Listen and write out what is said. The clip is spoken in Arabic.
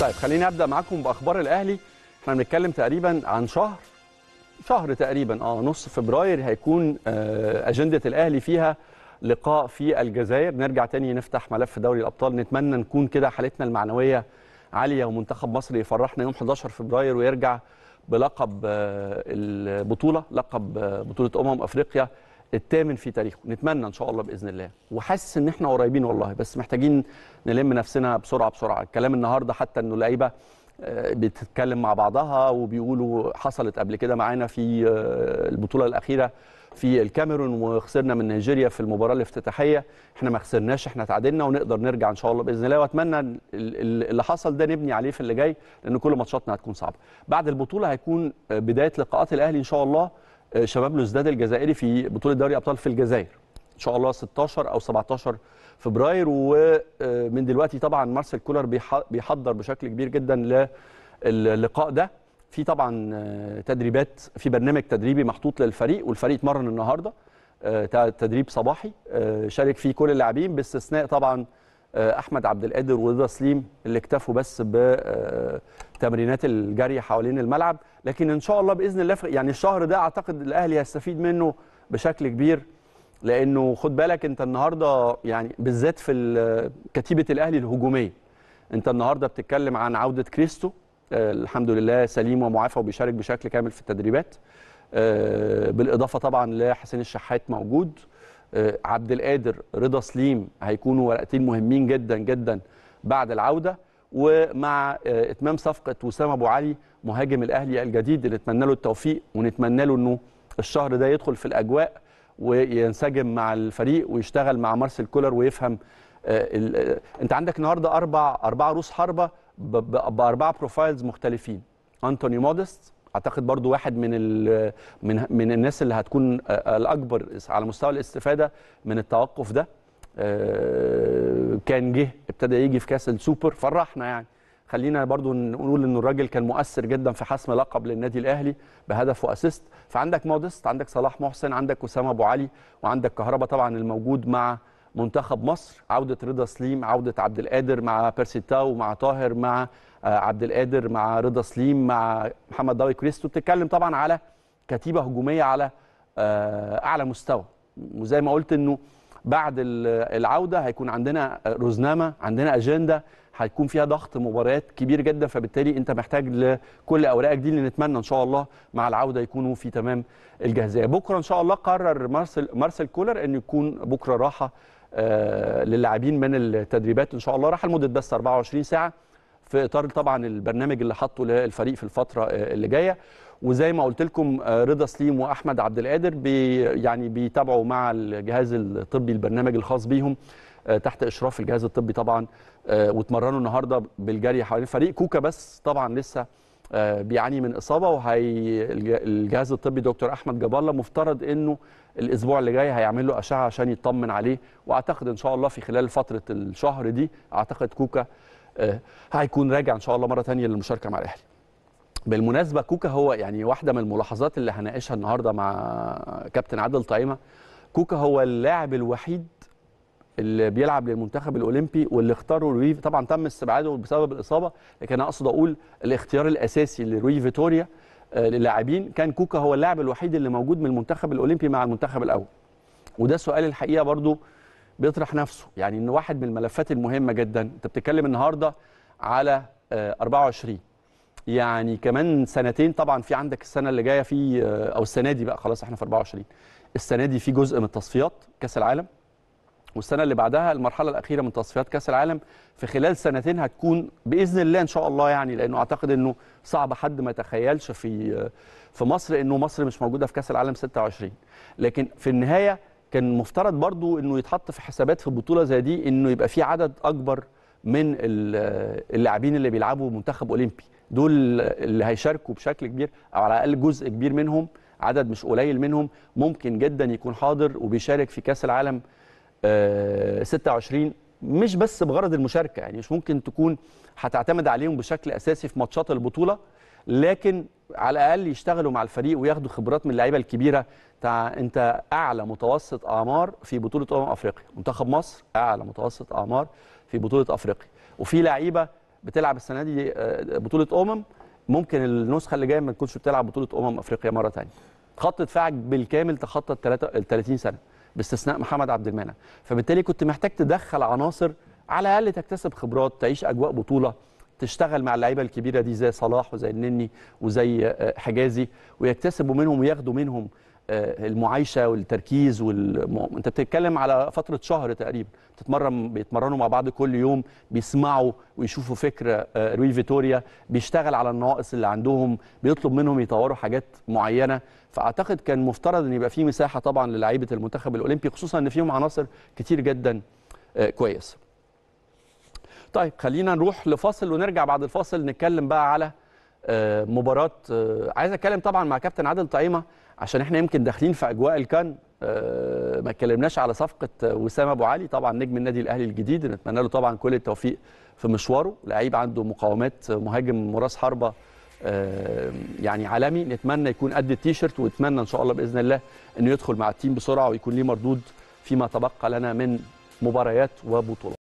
طيب خليني ابدا معاكم باخبار الاهلي احنا بنتكلم تقريبا عن شهر شهر تقريبا اه نص فبراير هيكون آه، اجنده الاهلي فيها لقاء في الجزائر نرجع تاني نفتح ملف دوري الابطال نتمنى نكون كده حالتنا المعنويه عاليه ومنتخب مصر يفرحنا يوم 11 فبراير ويرجع بلقب آه، البطوله لقب آه، بطوله امم افريقيا الثامن في تاريخه نتمنى ان شاء الله باذن الله وحاسس ان احنا قريبين والله بس محتاجين نلم نفسنا بسرعه بسرعه الكلام النهارده حتى انه اللعيبه آه، بتتكلم مع بعضها وبيقولوا حصلت قبل كده معانا في آه، البطوله الاخيره في الكاميرون وخسرنا من نيجيريا في المباراه الافتتاحيه احنا ما خسرناش احنا تعادلنا ونقدر نرجع ان شاء الله باذن الله واتمنى اللي حصل ده نبني عليه في اللي جاي لان كل ماتشاتنا هتكون صعبه بعد البطوله هيكون آه، بدايه لقاءات الاهلي ان شاء الله شباب لوزداد الجزائري في بطوله دوري ابطال في الجزائر ان شاء الله 16 او 17 فبراير ومن آه، دلوقتي طبعا مارسيل كولر بيحضر بشكل كبير جدا للقاء ده في طبعا آه، تدريبات في برنامج تدريبي محطوط للفريق والفريق اتمرن النهارده آه، تدريب صباحي شارك فيه كل اللاعبين باستثناء طبعا آه، احمد عبد القادر ورضا سليم اللي اكتفوا بس بتمرينات الجري حوالين الملعب لكن ان شاء الله باذن الله يعني الشهر ده اعتقد الاهلي هيستفيد منه بشكل كبير لانه خد بالك انت النهارده يعني بالذات في كتيبه الاهلي الهجوميه انت النهارده بتتكلم عن عوده كريستو آه، الحمد لله سليم ومعافى وبيشارك بشكل كامل في التدريبات آه، بالاضافه طبعا لحسين الشحات موجود آه، عبد القادر رضا سليم هيكونوا ورقتين مهمين جدا جدا بعد العوده ومع آه، اتمام صفقه وسام ابو علي مهاجم الاهلي الجديد اللي نتمنى له التوفيق ونتمنى له انه الشهر ده يدخل في الاجواء وينسجم مع الفريق ويشتغل مع مارسيل كولر ويفهم آه، انت عندك النهارده اربع اربع رؤوس حربه باربع بروفايلز مختلفين انتوني مودست اعتقد برضو واحد من من من الناس اللي هتكون الاكبر على مستوى الاستفاده من التوقف ده كان جه ابتدى يجي في كاس السوبر فرحنا يعني خلينا برضو نقول ان الراجل كان مؤثر جدا في حسم لقب للنادي الاهلي بهدف واسيست فعندك مودست عندك صلاح محسن عندك اسامه ابو علي وعندك كهربا طبعا الموجود مع منتخب مصر عوده رضا سليم عوده عبد القادر مع بيرسي تاو مع طاهر مع آه، عبد القادر مع رضا سليم مع محمد داوي كريستو بتتكلم طبعا على كتيبه هجوميه على آه، اعلى مستوى وزي ما قلت انه بعد العوده هيكون عندنا روزنامه عندنا اجنده هيكون فيها ضغط مباريات كبير جدا فبالتالي انت محتاج لكل اوراقك دي اللي نتمنى ان شاء الله مع العوده يكونوا في تمام الجاهزيه بكره ان شاء الله قرر مارسل مارسل كولر ان يكون بكره راحه آه، للاعبين من التدريبات ان شاء الله راح لمده بس 24 ساعه في اطار طبعا البرنامج اللي حاطه للفريق في الفتره آه، اللي جايه وزي ما قلت لكم آه، رضا سليم واحمد عبد القادر بي يعني بيتابعوا مع الجهاز الطبي البرنامج الخاص بيهم آه، تحت اشراف الجهاز الطبي طبعا آه، واتمرنوا النهارده بالجري حوالين فريق كوكا بس طبعا لسه بيعاني من اصابه وهي الجهاز الطبي دكتور احمد جاب الله مفترض انه الاسبوع اللي جاي هيعمل له اشعه عشان يطمن عليه واعتقد ان شاء الله في خلال فتره الشهر دي اعتقد كوكا هيكون راجع ان شاء الله مره ثانيه للمشاركه مع الاهلي بالمناسبه كوكا هو يعني واحده من الملاحظات اللي هناقشها النهارده مع كابتن عادل طعيمه كوكا هو اللاعب الوحيد اللي بيلعب للمنتخب الاولمبي واللي اختاره لوي طبعا تم استبعاده بسبب الاصابه لكن انا اقصد اقول الاختيار الاساسي لروي فيتوريا آه، للاعبين كان كوكا هو اللاعب الوحيد اللي موجود من المنتخب الاولمبي مع المنتخب الاول وده سؤال الحقيقه برضو بيطرح نفسه يعني ان واحد من الملفات المهمه جدا انت بتتكلم النهارده على 24 آه، يعني كمان سنتين طبعا في عندك السنه اللي جايه في آه، او السنه دي بقى خلاص احنا في 24 السنه دي في جزء من التصفيات كاس العالم والسنه اللي بعدها المرحله الاخيره من تصفيات كاس العالم في خلال سنتين هتكون باذن الله ان شاء الله يعني لانه اعتقد انه صعب حد ما يتخيلش في آه، في مصر انه مصر مش موجوده في كاس العالم 26 لكن في النهايه كان مفترض برضو انه يتحط في حسابات في بطوله زي دي انه يبقى في عدد اكبر من آه، اللاعبين اللي بيلعبوا منتخب اولمبي دول اللي هيشاركوا بشكل كبير او على الاقل جزء كبير منهم عدد مش قليل منهم ممكن جدا يكون حاضر وبيشارك في كاس العالم 26 آه، مش بس بغرض المشاركه يعني مش ممكن تكون هتعتمد عليهم بشكل اساسي في ماتشات البطوله لكن على الاقل يشتغلوا مع الفريق وياخدوا خبرات من اللعيبه الكبيره تع... انت اعلى متوسط اعمار في بطوله امم افريقيا منتخب مصر اعلى متوسط اعمار في بطوله افريقيا وفي لعيبه بتلعب السنه دي آه، بطوله امم ممكن النسخه اللي جايه ما تكونش بتلعب بطوله امم افريقيا مره ثانيه خط دفاعك بالكامل تخطى ال 30 سنه باستثناء محمد عبد المنعم فبالتالي كنت محتاج تدخل عناصر على الاقل تكتسب خبرات تعيش اجواء بطوله تشتغل مع اللعيبه الكبيره دي زي صلاح وزي النني وزي آه، حجازي ويكتسبوا منهم وياخدوا منهم آه، المعايشه والتركيز والم... انت بتتكلم على فتره شهر تقريبا بتتمرن بيتمرنوا مع بعض كل يوم بيسمعوا ويشوفوا فكرة آه، روي فيتوريا بيشتغل على النواقص اللي عندهم بيطلب منهم يطوروا حاجات معينه فاعتقد كان مفترض ان يبقى في مساحه طبعا للعيبه المنتخب الاولمبي خصوصا ان فيهم عناصر كتير جدا آه، كويسه طيب خلينا نروح لفاصل ونرجع بعد الفاصل نتكلم بقى على آه، مباراه آه، عايز اتكلم طبعا مع كابتن عادل طعيمه عشان احنا يمكن داخلين في اجواء الكان آه، ما اتكلمناش على صفقه وسام ابو علي طبعا نجم النادي الاهلي الجديد نتمنى له طبعا كل التوفيق في مشواره لعيب عنده مقاومات مهاجم مراس حربه يعني عالمي نتمنى يكون قد التيشيرت ونتمنى ان شاء الله باذن الله انه يدخل مع التيم بسرعه ويكون ليه مردود فيما تبقى لنا من مباريات وبطولات